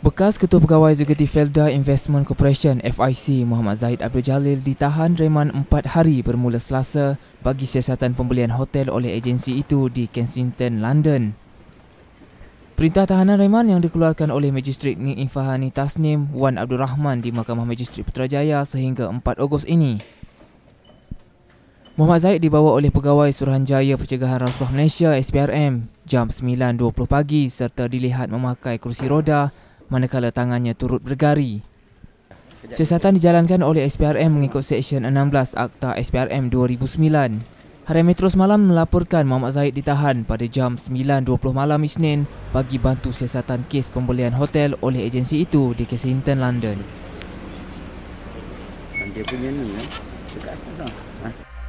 Bekas Ketua Pegawai Eksekutif Felda Investment Corporation FIC Muhammad Zaid Abdul Jalil ditahan reman 4 hari bermula Selasa bagi siasatan pembelian hotel oleh agensi itu di Kensington, London. Perintah tahanan reman yang dikeluarkan oleh Magistrik Nik Infahani Tasnim Wan Abdul Rahman di Mahkamah Magistrik Putrajaya sehingga 4 Ogos ini. Muhammad Zaid dibawa oleh Pegawai Suruhanjaya Pencegahan Rasuah Malaysia SPRM jam 9.20 pagi serta dilihat memakai kerusi roda manakala tangannya turut bergari. Siasatan dijalankan oleh SPRM mengikut Seksyen 16 Akta SPRM 2009. Harian Metro semalam melaporkan Muhammad Zahid ditahan pada jam 9.20 malam Isnin bagi bantu siasatan kes pembelian hotel oleh agensi itu di Kensington, London. Dia punya ni, eh, dekat atas. Lah. Ha?